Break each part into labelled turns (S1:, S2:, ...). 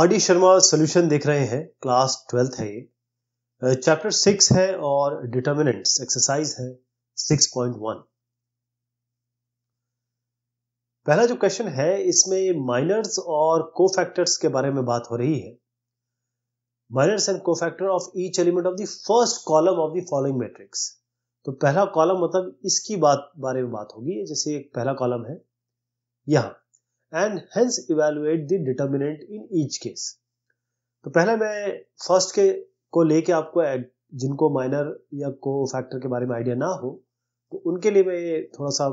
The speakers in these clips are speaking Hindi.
S1: आरडी शर्मा सॉल्यूशन देख रहे हैं क्लास ट्वेल्थ है ये चैप्टर सिक्स है और डिटर्मिनेंट्स एक्सरसाइज है सिक्स पॉइंट वन पहला जो क्वेश्चन है इसमें माइनर्स और कोफैक्टर्स के बारे में बात हो रही है minors and cofactor of each element of the first column of the following matrix तो पहला कॉलम मतलब इसकी बात बारे में बात होगी जैसे एक पहला कॉलम है यहां and hence evaluate the determinant in each case तो पहले मैं फर्स्ट के को लेके आपको जिनको माइनर या को फैक्टर के बारे में आइडिया ना हो तो उनके लिए मैं थोड़ा सा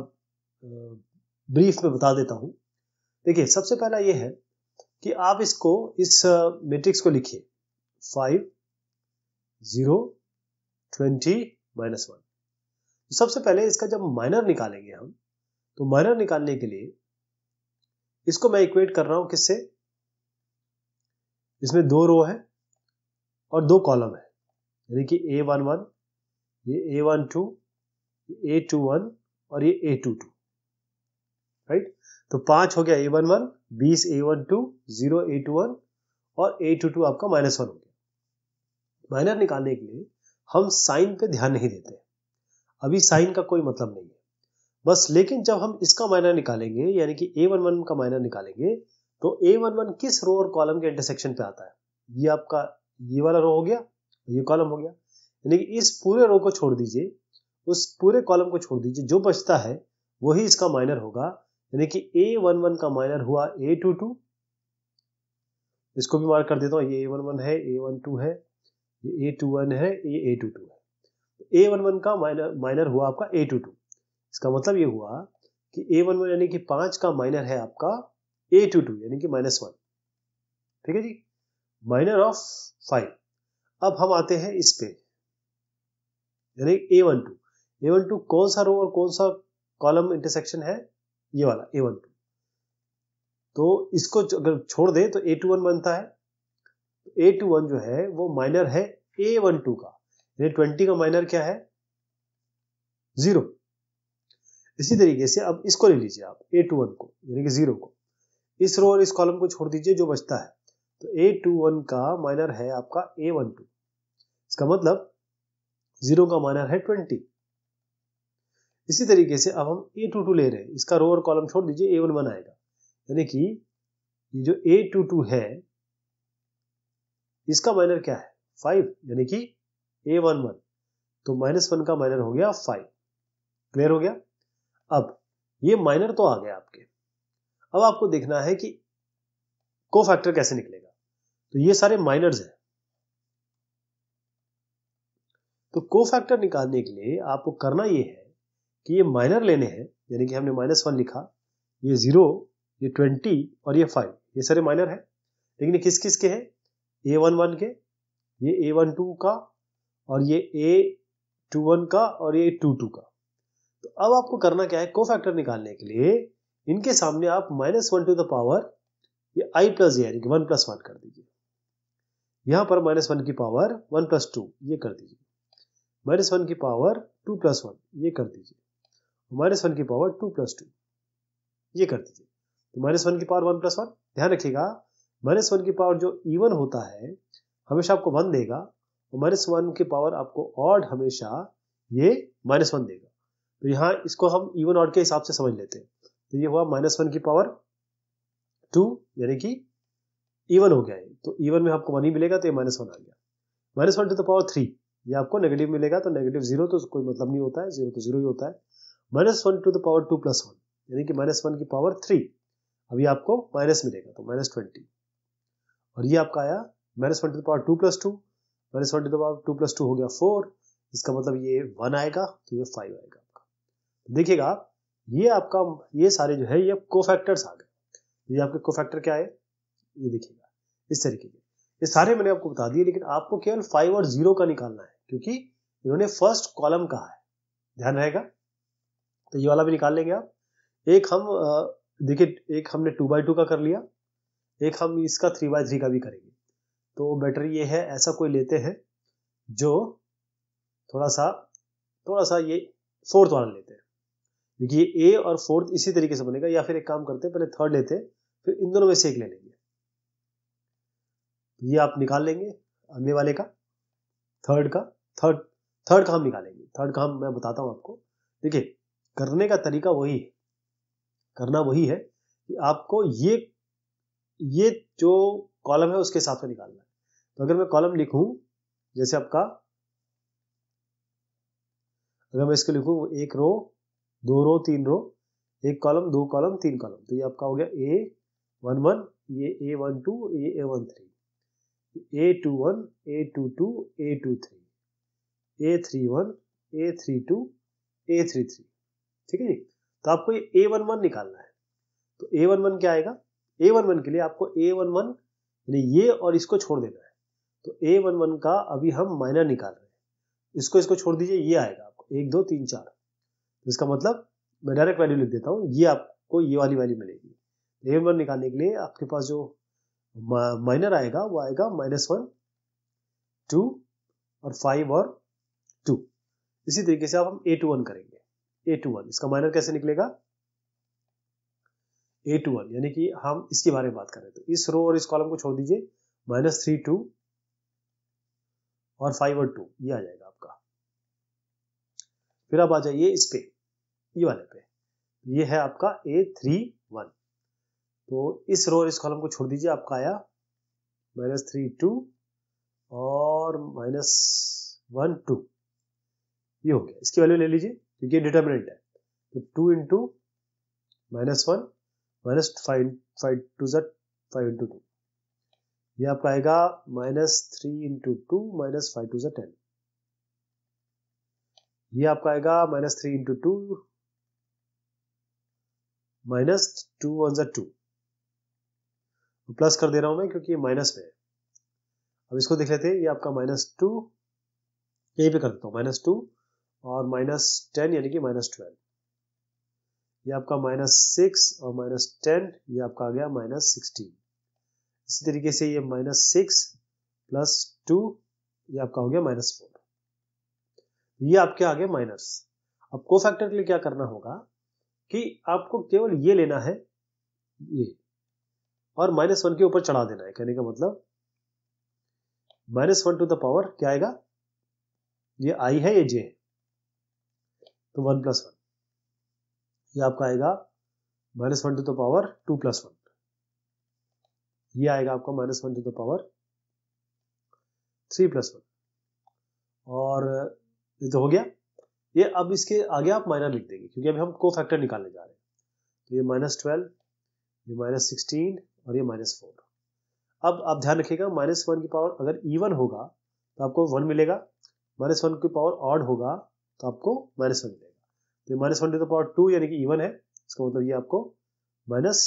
S1: ब्रीफ में बता देता हूँ देखिए सबसे पहला ये है कि आप इसको इस मैट्रिक्स को लिखिए five zero twenty minus one सबसे पहले इसका जब माइनर निकालेंगे हम तो माइनर निकालने के लिए इसको मैं इक्वेट कर रहा हूं किससे इसमें दो रो है और दो कॉलम है यानी कि ए वन वन ये A one two A two one और ये ए टू टू राइट तो पांच हो गया ए वन वन बीस A one two zero A two one और ए टू टू आपका माइनस वन हो गया माइनर निकालने के लिए हम साइन पे ध्यान नहीं देते अभी साइन का कोई मतलब नहीं है बस लेकिन जब हम इसका मायना निकालेंगे यानी कि ए वन वन का मायना निकालेंगे तो ए वन वन किस रो और कॉलम के इंटरसेक्शन पे आता है ये आपका ये वाला रो हो गया ये कॉलम हो गया यानी कि इस पूरे रो को छोड़ दीजिए उस पूरे कॉलम को छोड़ दीजिए जो बचता है वही इसका माइनर होगा यानी कि ए वन वन का माइनर हुआ ए टू टू इसको भी मार्क कर देता हूँ ये ए वन वन है ए वन टू है ये ए टू वन है ये ए टू टू है ए वन वन का माइनर माइनर हुआ आपका ए टू टू इसका मतलब ये हुआ कि ए वन वन यानी कि पांच का माइनर है आपका ए टू टू यानी कि माइनस वन ठीक है जी माइनर ऑफ फाइव अब हम आते हैं इस पे यानी A one two A one two कौन सा रो और कौन सा कॉलम इंटरसेक्शन है ये वाला ए वन टू तो इसको अगर छोड़ दे तो ए टू वन बनता है ए टू वन जो है वो माइनर है ए वन टू का ट्वेंटी का माइनर क्या है जीरो इसी तरीके से अब इसको ले लीजिए आप ए टू वन को यानी कि जीरो को इस रो और इस कॉलम को छोड़ दीजिए जो बचता है तो ए टू वन का माइनर है आपका ए वन टू इसका मतलब जीरो का माइनर है ट्वेंटी इसी तरीके से अब हम ए टू टू ले रहे हैं इसका रो और कॉलम छोड़ दीजिए ए वन वन आएगा यानी कि ये जो ए टू टू है इसका माइनर क्या है फाइव यानी कि ए वन वन तो माइनस वन का माइनर हो गया फाइव क्लियर हो गया अब ये माइनर तो आ गया आपके अब आपको देखना है कि को फैक्टर कैसे निकलेगा तो ये सारे माइनर्स हैं तो को फैक्टर निकालने के लिए आपको करना ये है कि ये माइनर लेने हैं यानी कि हमने माइनस वन लिखा ये जीरो ये ट्वेंटी और ये फाइव ये सारे माइनर हैं लेकिन किस किस के हैं ए वन वन के ये ए वन टू का और ये ए टू वन का और ये टू टू का तो अब आपको करना क्या है कोफैक्टर निकालने के लिए इनके सामने आप minus one to the power ये आई प्लस यानी कि वन प्लस वन कर दीजिए यहां पर माइनस वन की पावर वन प्लस टू ये कर दीजिए माइनस वन की पावर टू प्लस वन ये कर दीजिए माइनस वन की पावर टू प्लस टू ये कर दीजिए तो माइनस वन की पावर वन प्लस वन ध्यान रखिएगा माइनस वन की पावर जो इवन होता है हमेशा आपको वन देगा और माइनस वन की पावर आपको ऑड हमेशा ये माइनस वन देगा तो यहाँ इसको हम इवन ऑड के हिसाब से समझ लेते हैं तो ये हुआ माइनस वन की पावर टू यानी कि इवन हो गया है तो इवन में आपको वन ही मिलेगा तो ये माइनस वन आ गया minus one to the power three ये आपको नेगेटिव मिलेगा तो नेगेटिव जीरो तो कोई मतलब नहीं होता है जीरो तो जीरो ही होता है minus one to the power two plus one यानी कि माइनस वन की पावर थ्री अभी आपको माइनस मिलेगा तो माइनस ट्वेंटी और ये आपका आया minus one to the power two plus two minus one to the power two plus two हो गया फोर इसका मतलब ये वन आएगा तो ये फाइव आएगा देखिएगा ये आपका ये सारे जो है ये कोफैक्टर्स आ गए ये आपके कोफैक्टर क्या है ये देखिएगा इस तरीके के ये सारे मैंने आपको बता दिए लेकिन आपको केवल फाइव और जीरो का निकालना है क्योंकि इन्होंने फर्स्ट कॉलम कहा है ध्यान रहेगा तो ये वाला भी निकाल लेंगे आप एक हम देखिए एक हमने टू बाई टू का कर लिया एक हम इसका थ्री बाय थ्री का भी करेंगे तो बेटर ये है ऐसा कोई लेते हैं जो थोड़ा सा थोड़ा सा ये फोर्थ वाला लेते हैं क्योंकि ये ए और फोर्थ इसी तरीके से बनेगा या फिर एक काम करते हैं पहले थर्ड लेते हैं फिर इन दोनों में से एक ले लेंगे ये आप निकाल लेंगे अगले वाले का थर्ड का थर्ड थर्ड का हम निकालेंगे थर्ड का हम मैं बताता हूं आपको देखिए करने का तरीका वही है करना वही है कि आपको ये ये जो कॉलम है उसके हिसाब से निकालना है तो अगर मैं कॉलम लिखू जैसे आपका अगर मैं इसको लिखू एक रो दो रो तीन रो एक कॉलम दो कॉलम तीन कॉलम तो ये आपका हो गया ए वन वन ये ए वन टू ये A one three A two one A two two A two three A three one A three two A three three ठीक है जी तो आपको ये ए वन वन निकालना है तो ए वन वन क्या आएगा ए वन वन के लिए आपको ए वन वन यानी ये और इसको छोड़ देना है तो ए वन वन का अभी हम माइनर निकाल रहे हैं इसको इसको छोड़ दीजिए ये आएगा आपको एक दो तीन चार तो इसका मतलब मैं डायरेक्ट वैल्यू लिख देता हूँ ये आपको ये वाली वैल्यू मिलेगी एम वन निकालने के लिए आपके पास जो माइनर आएगा वो आएगा माइनस वन टू और फाइव और टू इसी तरीके से आप हम ए टू वन करेंगे ए टू वन इसका माइनर कैसे निकलेगा ए टू वन यानी कि हम इसके बारे में बात करें तो इस रो और इस कॉलम को छोड़ दीजिए माइनस थ्री टू और फाइव और टू ये आ जाएगा फिर आप आ जाइए इस पे ये वाले पे ये है आपका ए थ्री वन तो इस रो और इस कॉलम को छोड़ दीजिए आपका आया माइनस थ्री टू और माइनस वन टू ये हो गया इसकी वैल्यू ले लीजिए क्योंकि ये डिटर्मिनेंट है तो two into minus one minus five five two जट फाइव इंटू टू ये आपका आएगा minus three into two minus five two जट टेन ये आपका आएगा minus three into two minus two one जो टू प्लस कर दे रहा हूं मैं क्योंकि ये माइनस में है अब इसको देख लेते हैं ये आपका माइनस टू यही पे कर देता हूं माइनस टू और माइनस टेन यानी कि माइनस ट्वेल्व ये आपका माइनस सिक्स और माइनस टेन ये आपका आ गया माइनस सिक्सटीन इसी तरीके से ये माइनस सिक्स प्लस टू ये आपका हो गया माइनस फोर तो ये आपके आगे माइनस अब को फैक्टर के लिए क्या करना होगा कि आपको केवल ये लेना है ये और माइनस वन के ऊपर चढ़ा देना है कहने का मतलब minus one to the power क्या आएगा ये आई है ये जे है तो वन प्लस वन ये आपका आएगा minus one to the power two plus one ये आएगा आपका minus one to the power three plus one और ये तो हो गया ये अब इसके आगे आप माइनर लिख देंगे क्योंकि अभी हम को फैक्टर निकालने जा रहे हैं तो ये माइनस ट्वेल्व ये माइनस सिक्सटीन और ये माइनस फोर अब आप ध्यान रखिएगा माइनस वन की पावर अगर इवन होगा तो आपको वन मिलेगा माइनस वन की पावर ऑड होगा तो आपको माइनस वन मिलेगा तो ये minus one to power two यानी कि इवन है इसका मतलब ये आपको माइनस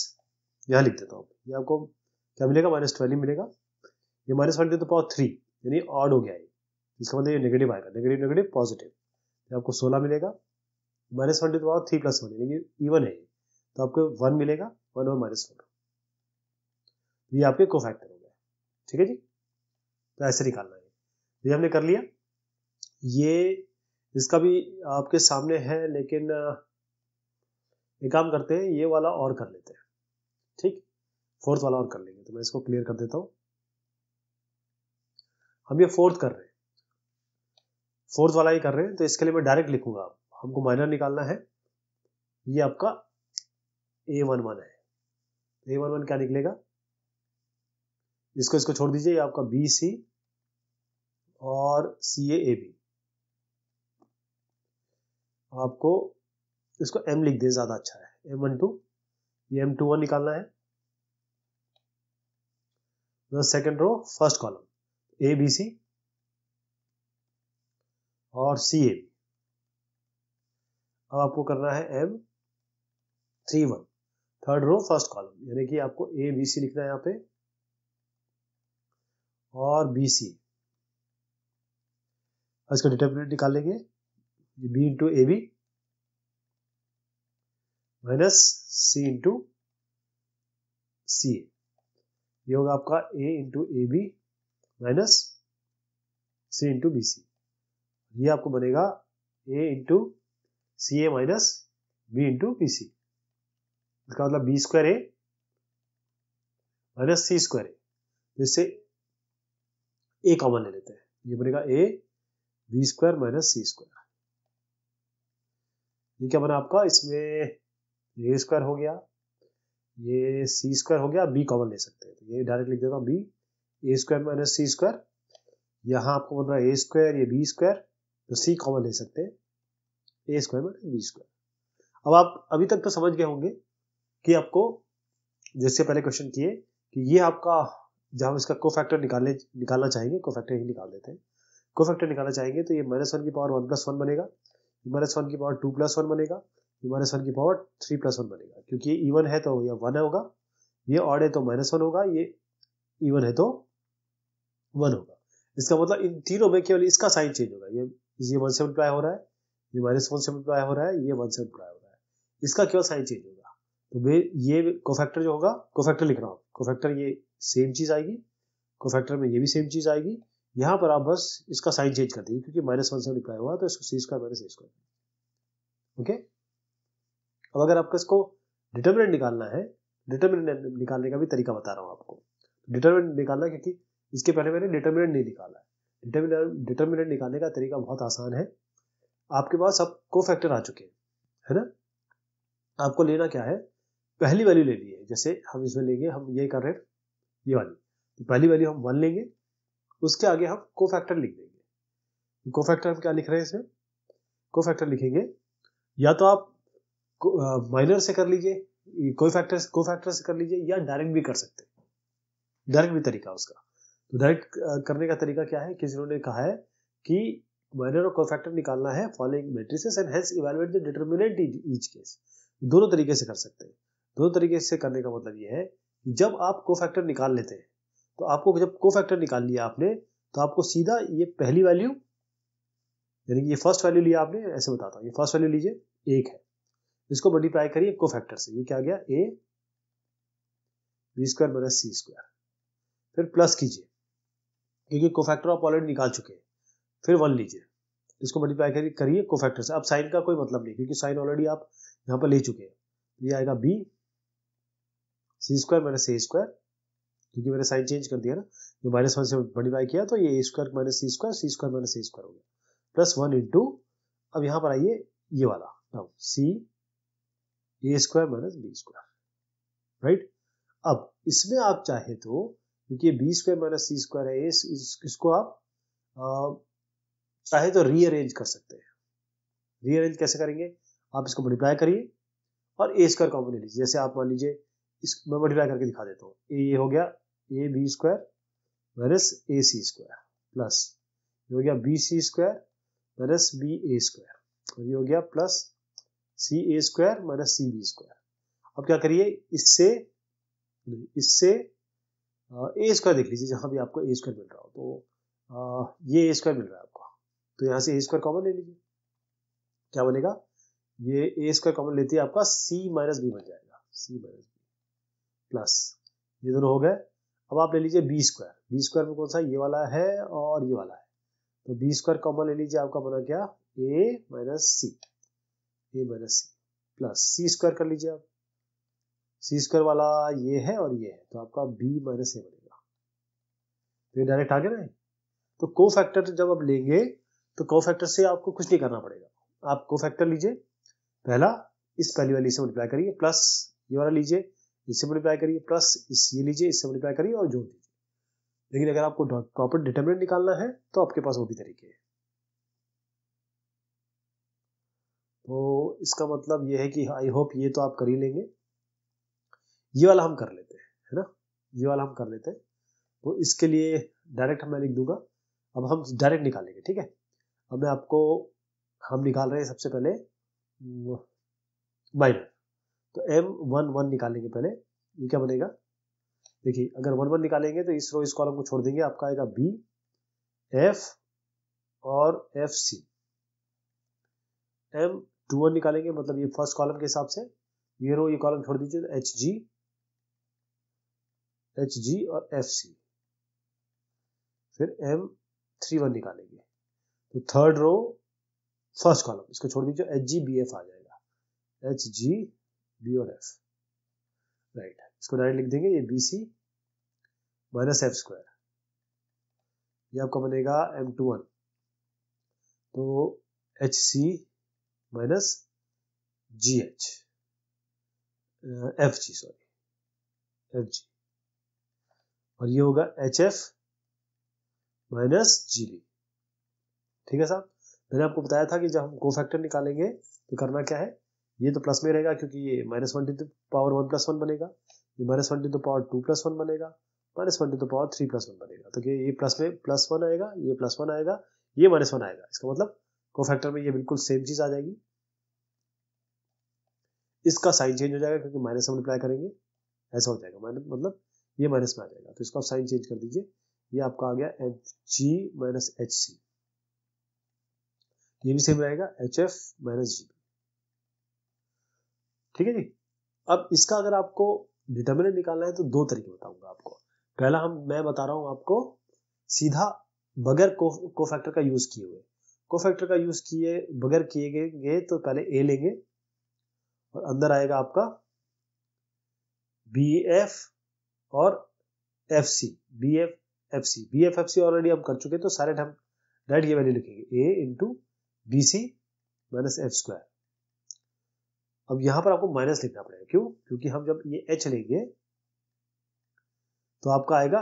S1: यहाँ लिख देता हूँ ये आपको क्या मिलेगा माइनस ट्वेल्व मिलेगा ये minus one to power three यानी ऑड हो गया ये इसका मतलब ये नेगेटिव आएगा नेगेटिव नेगेटिव पॉजिटिव आपको सोलह मिलेगा minus one to power three plus one यानी इवन है तो आपको वन मिलेगा वन और माइनस वन ये आपके को फैक्टर हो गए ठीक है जी तो ऐसे निकालना है ये हमने कर लिया ये इसका भी आपके सामने है लेकिन एक काम करते हैं ये वाला और कर लेते हैं ठीक फोर्थ वाला और कर लेंगे तो मैं इसको क्लियर कर देता हूं हम ये फोर्थ कर रहे हैं फोर्थ वाला ही कर रहे हैं तो इसके लिए मैं डायरेक्ट लिखूंगा हमको माइनर निकालना है ये आपका ए वन वन है ए वन वन क्या निकलेगा इसको इसको छोड़ दीजिए ये आपका बी सी और सी ए ए बी आपको इसको एम लिख दे ज्यादा अच्छा है एम वन टू ये एम टू वन निकालना है second row first column A B C और सी ए अब आपको करना है M three one third row first column यानी कि आपको ए बी सी लिखना है यहाँ पे और बी सी इसका डिटर्मिनेंट निकाल लेंगे B into A B minus C into C A ये होगा आपका A into A B minus C into B C ये आपको बनेगा A into C A minus B into P C इसका मतलब B square A minus C square A इससे ए कॉमन ले लेते हैं ये बनेगा A B square minus C square ये क्या बना आपका इसमें ए स्क्वायर हो गया ये सी स्क्वायर हो गया बी कॉमन ले सकते हैं तो ये डायरेक्ट लिख देता हूँ B A square minus C square यहाँ आपको बन रहा है ए स्क्वायर ये बी स्क्वायर तो सी कॉमन ले सकते हैं A square minus B square अब आप अभी तक तो समझ गए होंगे कि आपको जिससे पहले क्वेश्चन किए कि ये आपका जब हम इसका को फैक्टर निकालने निकालना चाहेंगे को फैक्टर ही निकाल देते हैं को फैक्टर निकालना चाहेंगे तो ये माइनस वन की पावर वन प्लस वन बनेगा माइनस वन की पावर टू प्लस वन बनेगा माइनस वन की पावर थ्री प्लस वन बनेगा क्योंकि ये इवन है तो यह वन होगा ये ऑड है तो माइनस वन होगा ये इवन है तो वन होगा इसका मतलब इन तीनों में केवल इसका साइन चेंज होगा ये ये वन से मल्टीप्लाई हो रहा है ये माइनस वन से मल्टीप्लाई हो रहा है ये वन से मल्टीप्लाई हो रहा है इसका केवल साइन चेंज होगा तो ये कोफैक्टर जो होगा कोफैक्टर लिख रहा हूँ कोफैक्टर ये सेम चीज आएगी कोफैक्टर में ये भी सेम चीज आएगी यहाँ पर आप बस इसका साइन चेंज कर दीजिए क्योंकि माइनस वन से मल्टीप्लाई हुआ तो इसको C square minus A square okay अब अगर आपको इसको डिटर्मिनेंट निकालना है डिटर्मिनेंट निकालने का भी तरीका बता रहा हूँ आपको डिटर्मिनेंट निकालना क्योंकि इसके पहले मैंने डिटर्मिनेंट नहीं निकाला है डिटर्मिनेंट निकालने का तरीका बहुत आसान है आपके पास अब को फैक्टर आ चुके हैं है ना आपको लेना क्या है पहली वैल्यू लेनी है जैसे हम इसमें लेंगे हम ये कर रहे हैं ये वाली तो पहली वैल्यू हम वन लेंगे उसके आगे हम को फैक्टर लिख देंगे को फैक्टर हम क्या लिख रहे हैं इसमें को फैक्टर लिखेंगे या तो आप माइनर से कर लीजिए कोई फैक्टर को फैक्टर से कर लीजिए या डायरेक्ट भी कर सकते हैं डायरेक्ट भी तरीका उसका तो करने का तरीका क्या है किसी ने कहा है कि माइनर और कोफैक्टर निकालना है following matrices and hence evaluate the determinant each case दोनों तरीके से कर सकते हैं दोनों तरीके से करने का मतलब ये है कि जब आप कोफैक्टर निकाल लेते हैं तो आपको जब कोफैक्टर निकाल लिया आपने तो आपको सीधा ये पहली वैल्यू यानी कि ये फर्स्ट वैल्यू लिया आपने ऐसे बताता हूँ ये फर्स्ट वैल्यू लीजिए एक है इसको मल्टीप्लाई करिए कोफैक्टर से ये क्या गया A B square minus C square फिर प्लस कीजिए क्योंकि कोफैक्टर आप ऑलरेडी निकाल चुके हैं फिर वन लीजिए इसको मल्टीप्लाई करिए कोफैक्टर से अब साइन का कोई मतलब नहीं क्योंकि साइन ऑलरेडी आप यहाँ पर ले चुके हैं तो ये आएगा B C square minus A square क्योंकि मैंने साइन चेंज कर दिया ना ये माइनस वन से मल्टीप्लाई किया तो ये A square minus C square C square minus A square हो गया प्लस वन इंटू अब यहाँ पर आइए ये वाला now C A square minus B square right अब इसमें आप चाहे तो क्योंकि ये B square minus C square है इस, इस, इसको आप आ, चाहे तो रीअरेंज कर सकते हैं रीअरेंज कैसे करेंगे आप इसको मल्टीप्लाई करिए और ए स्क्वायर कॉमन ले लीजिए जैसे आप मान लीजिए इस मैं मल्टीप्लाई करके दिखा देता हूँ ए ये हो गया A B square minus A C square plus ये हो गया B C square minus B A square और ये हो गया plus C A square minus C B square अब क्या करिए इससे इससे ए स्क्वायर देख लीजिए जहाँ भी आपको ए स्क्वायर मिल रहा हो तो ये ए स्क्वायर मिल रहा है आपको तो यहाँ से ए स्क्वायर कॉमन ले लीजिए क्या बनेगा ये ए स्क्वायर कॉमन लेती है आपका सी माइनस बी बन जाएगा सी माइनस बी प्लस ये दोनों हो गए अब आप ले लीजिए बी स्क्वायर बी स्क्वायर में कौन सा ये वाला है और ये वाला है तो बी स्क्वायर कॉमन ले लीजिए आपका बना क्या A minus C A minus C plus C square कर लीजिए आप सी स्क्वायर वाला ये है और ये है तो आपका बी माइनस ए बनेगा तो ये डायरेक्ट आगे ना तो को फैक्टर जब आप लेंगे तो को फैक्टर से आपको कुछ नहीं करना पड़ेगा आप को फैक्टर लीजिए पहला इस पहली वाली से मल्टीप्लाई करिए प्लस ये वाला लीजिए इससे मल्टीप्लाई करिए प्लस इस ये लीजिए इससे मल्टीप्लाई करिए और जोड़ दीजिए लेकिन अगर आपको प्रॉपर डिटर्मिनेंट निकालना है तो आपके पास वो भी तरीके हैं तो इसका मतलब ये है कि आई होप ये तो आप कर ही लेंगे ये वाला हम कर लेते हैं है ना ये वाला हम कर लेते हैं तो इसके लिए डायरेक्ट मैं लिख दूंगा अब हम डायरेक्ट निकालेंगे ठीक है अब मैं आपको हम निकाल रहे हैं सबसे पहले माइनर तो एम वन वन निकालेंगे पहले ये क्या बनेगा देखिए अगर वन वन निकालेंगे तो इस रो इस कॉलम को छोड़ देंगे आपका आएगा बी एफ और F C M two one निकालेंगे मतलब ये फर्स्ट कॉलम के हिसाब से ये रो ये कॉलम छोड़ दीजिए एच जी एच जी और एफ सी फिर एम थ्री वन निकालेंगे तो थर्ड रो फर्स्ट कॉलम इसको छोड़ दीजिए एच जी बी एफ आ जाएगा एच जी बी और एफ राइट इसको डायरेक्ट लिख देंगे ये B C minus F square ये आपका बनेगा एम टू वन तो H C minus G H F G sorry F G और ये होगा H F minus G B ठीक है साहब मैंने आपको बताया था कि जब हम को फैक्टर निकालेंगे तो करना क्या है ये तो प्लस में रहेगा क्योंकि ये minus one to power one plus one बनेगा ये minus one to power two plus one बनेगा minus one to power three plus one बनेगा तो ये प्लस में प्लस वन आएगा ये प्लस वन आएगा ये माइनस वन आएगा इसका मतलब को फैक्टर में ये बिल्कुल सेम चीज आ जाएगी इसका साइन चेंज हो जाएगा क्योंकि माइनस हम अप्लाई करेंगे ऐसा हो जाएगा मतलब ये माइनस में आ जाएगा तो इसको आप साइन चेंज कर दीजिए ये आपका आ गया F G minus H C ये भी सेम रहेगा एच एफ माइनस जी ठीक है जी अब इसका अगर आपको डिटर्मिनेंट निकालना है तो दो तरीके बताऊंगा आपको पहला हम मैं बता रहा हूं आपको सीधा बगैर को, को फैक्टर का यूज किए हुए को फैक्टर का यूज किए बगैर किए गए तो पहले ए लेंगे और अंदर आएगा आपका बी एफ और F C B F F C B F F C already हम कर चुके तो सारे हम डायरेक्ट ये वैल्यू लिखेंगे A into B C minus F square अब यहां पर आपको माइनस लिखना पड़ेगा क्यों क्योंकि हम जब ये एच लेंगे तो आपका आएगा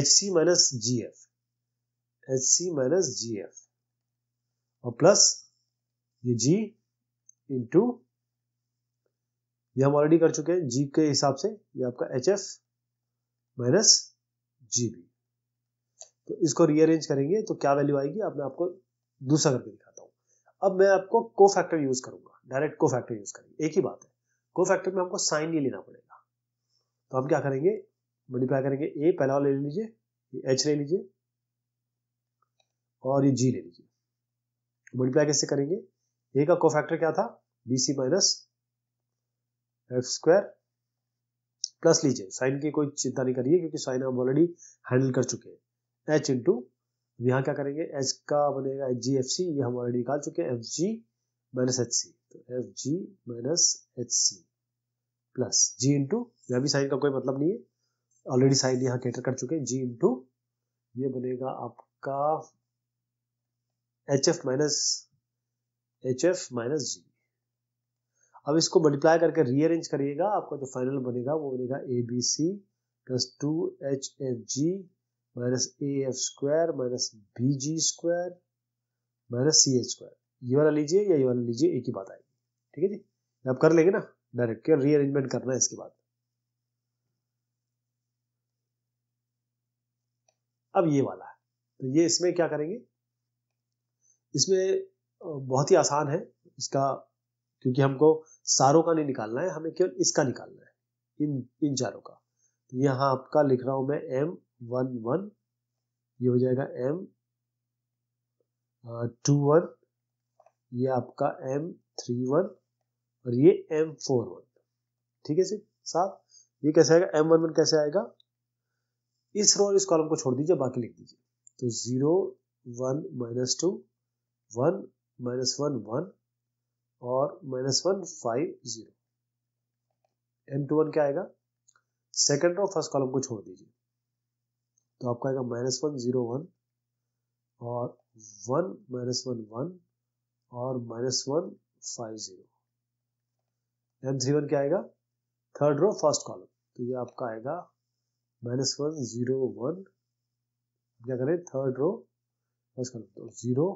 S1: H C minus G F H C minus G F और प्लस ये जी इंटू ये हम ऑलरेडी कर चुके हैं जी के हिसाब से ये आपका H F minus G B तो इसको रीअरेंज करेंगे तो क्या वैल्यू आएगी अब मैं आपको दूसरा करके दिखाता हूं अब मैं आपको को फैक्टर यूज करूंगा डायरेक्ट को फैक्टर यूज करेंगे एक ही बात है को फैक्टर में हमको साइन नहीं लेना पड़ेगा तो हम क्या करेंगे मल्टीप्लाई करेंगे ए पहला ले लीजिए एच ले लीजिए और ये जी ले लीजिए मल्टीप्लाई कैसे करेंगे ए का को फैक्टर क्या था B C minus F square plus लीजिए साइन की कोई चिंता नहीं करिए क्योंकि साइन हम ऑलरेडी हैंडल कर चुके हैं एच इंटू यहाँ क्या करेंगे एच का बनेगा एच जी एफ सी ये हम ऑलरेडी निकाल चुके हैं F G minus H C तो F G minus H C plus G into यहाँ भी साइन का कोई मतलब नहीं है ऑलरेडी साइन यहाँ कैटर कर चुके हैं जी इंटू ये बनेगा आपका H F minus H F minus G अब इसको मल्टीप्लाई करके रीअरेंज करिएगा आपका जो फाइनल बनेगा वो बनेगा A B C plus two H F G minus A F square minus B G square minus C H square ये वाला लीजिए या ये वाला लीजिए एक ही बात आएगी ठीक है जी आप कर लेंगे ना डायरेक्ट क्या रीअरेंजमेंट करना है इसके बाद अब ये वाला है तो ये इसमें क्या करेंगे इसमें बहुत ही आसान है इसका क्योंकि हमको सारों का नहीं निकालना है हमें केवल इसका निकालना है इन इन चारों का तो यहां आपका लिख रहा हूं मैं एम वन वन ये हो जाएगा एम टू वन ये आपका एम थ्री वन और ये एम फोर वन ठीक है सिर्फ साहब ये कैसे आएगा एम वन वन कैसे आएगा इस रो और इस कॉलम को छोड़ दीजिए बाकी लिख दीजिए तो zero one minus two one minus one one और minus one five zero M two one क्या आएगा सेकेंड और फर्स्ट कॉलम को छोड़ दीजिए तो आपका आएगा माइनस वन जीरो वन और वन माइनस वन वन और minus one five zero M three one क्या आएगा थर्ड रो फर्स्ट कॉलम तो ये आपका आएगा माइनस वन जीरो वन क्या करें थर्ड रो फर्स्ट कॉलम तो जीरो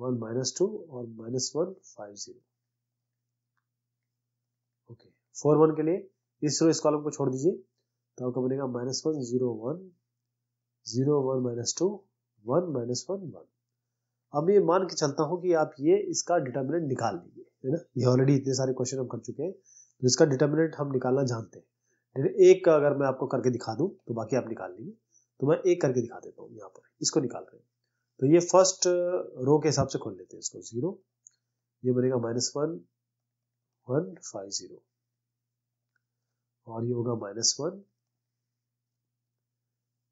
S1: वन माइनस टू और minus one five zero okay four one के लिए इस रो इस कॉलम को छोड़ दीजिए तो आपका बनेगा minus one zero one zero one minus two one minus one one अब ये मान के चलता हूँ कि आप ये इसका डिटर्मिनेंट निकाल लीजिए है ना ये ऑलरेडी इतने सारे क्वेश्चन हम कर चुके हैं तो इसका डिटर्मिनेंट हम निकालना जानते हैं एक अगर मैं आपको करके दिखा दूँ तो बाकी आप निकाल लीजिए तो मैं एक करके दिखा देता हूँ यहाँ पर इसको निकाल रहे हैं तो ये फर्स्ट रो uh, के हिसाब से खोल लेते हैं इसको जीरो ये बनेगा minus one one five zero और ये होगा माइनस वन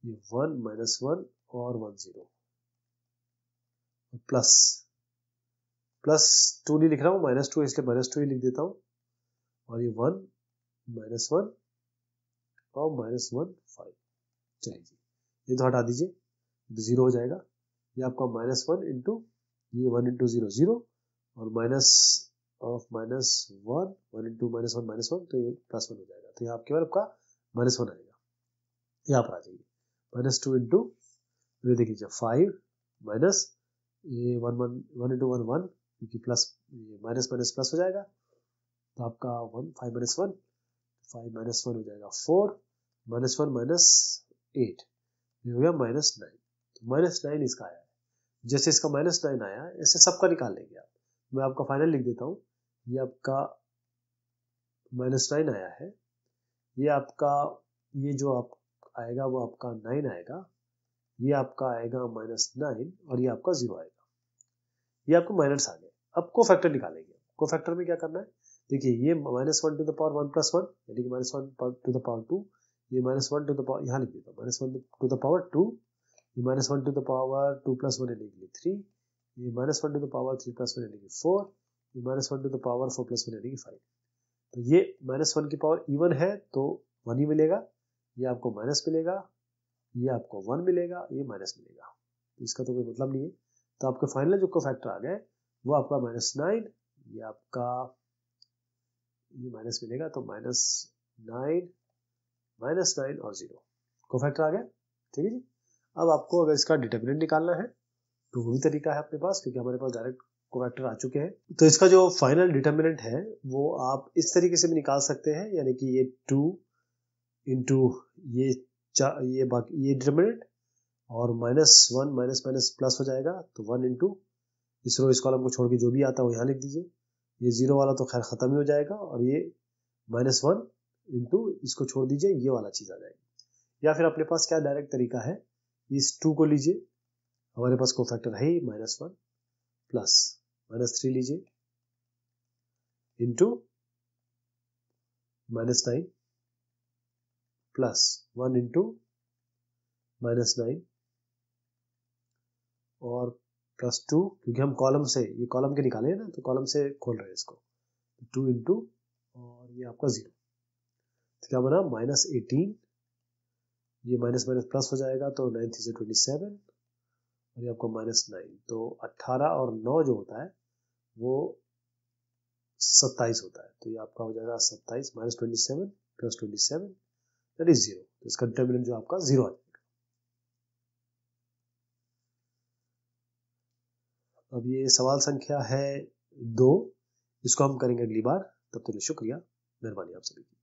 S1: ये वन माइनस वन और one zero plus plus two नहीं लिख रहा हूं माइनस टू इसलिए माइनस टू ही लिख देता हूं और ये वन माइनस वन और माइनस वन फाइव चलिए ये तो हटा दीजिए जीरो तो हो जाएगा ये आपका माइनस वन इंटू ये वन इंटू जीरो जीरो और minus of minus one one into minus one minus one तो ये प्लस वन हो जाएगा तो ये आपके बार आपका माइनस वन आएगा यहाँ पर आ जाइए माइनस टू इंटू ये देख लीजिए फाइव माइनस ये one one one into one one क्योंकि प्लस ये माइनस माइनस प्लस हो जाएगा तो आपका one five minus one five minus one हो जाएगा four minus one minus eight ये हो गया माइनस नाइन माइनस नाइन इसका आया जैसे इसका माइनस नाइन आया इसे सबका निकाल लेंगे आप मैं आपका फाइनल लिख देता हूँ ये आपका माइनस नाइन आया है ये आपका ये जो आप आएगा वो आपका नाइन आएगा ये आपका आएगा माइनस नाइन और ये आपका जीरो आएगा ये आपको माइनस आ गया अब को फैक्टर निकालेंगे को फैक्टर में क्या करना है देखिए ये minus one to the power one plus one यानी कि minus one to the power two ये minus one to the power यहाँ लिख देता हूँ minus one to the power two ये minus one to the power two plus one यानी थ्री ये minus one to the power three plus one यानी फोर ये minus one to the power four plus one यानी फाइव तो ये माइनस वन की पावर इवन है तो वन ही मिलेगा ये आपको माइनस मिलेगा ये आपको वन मिलेगा ये माइनस मिलेगा तो इसका तो कोई मतलब नहीं है तो आपके फाइनल जो को फैक्टर आ गए वो आपका माइनस नाइन ये आपका ये माइनस मिलेगा तो माइनस नाइन माइनस नाइन और जीरो को फैक्टर आ गया ठीक है जी अब आपको अगर इसका डिटर्मिनेंट निकालना है तो वो भी तरीका है अपने पास क्योंकि हमारे पास डायरेक्ट कोवैक्टर आ चुके हैं तो इसका जो फाइनल डिटर्मिनेंट है वो आप इस तरीके से भी निकाल सकते हैं यानी कि ये टू इंटू ये ये बाकी ये डिटर्मिनेंट और minus one minus minus plus हो जाएगा तो वन इंटू इस रो इस कॉलम को छोड़ के जो भी आता है वो यहाँ लिख दीजिए ये जीरो वाला तो खैर ख़त्म ही हो जाएगा और ये माइनस वन इंटू इसको छोड़ दीजिए ये वाला चीज़ आ जाएगी या फिर अपने पास क्या डायरेक्ट तरीका है इस टू को लीजिए हमारे पास को फैक्टर है ही minus one plus minus three लीजिए into minus nine plus one into minus nine और प्लस टू क्योंकि हम कॉलम से ये कॉलम के निकाले हैं ना तो कॉलम से खोल रहे हैं इसको टू इंटू और ये आपका जीरो तो क्या बना माइनस एटीन ये माइनस माइनस प्लस हो जाएगा तो नाइन थ्री से ट्वेंटी सेवन और ये आपको माइनस नाइन तो अट्ठारह और नौ जो होता है वो सत्ताईस होता है तो ये आपका हो जाएगा सत्ताईस minus twenty seven plus twenty seven that is zero तो इसका डिटर्मिनेंट जो आपका जीरो आ जाएगा अब ये सवाल संख्या है दो इसको हम करेंगे अगली बार तब तक तो शुक्रिया मेहरबानी आप सभी की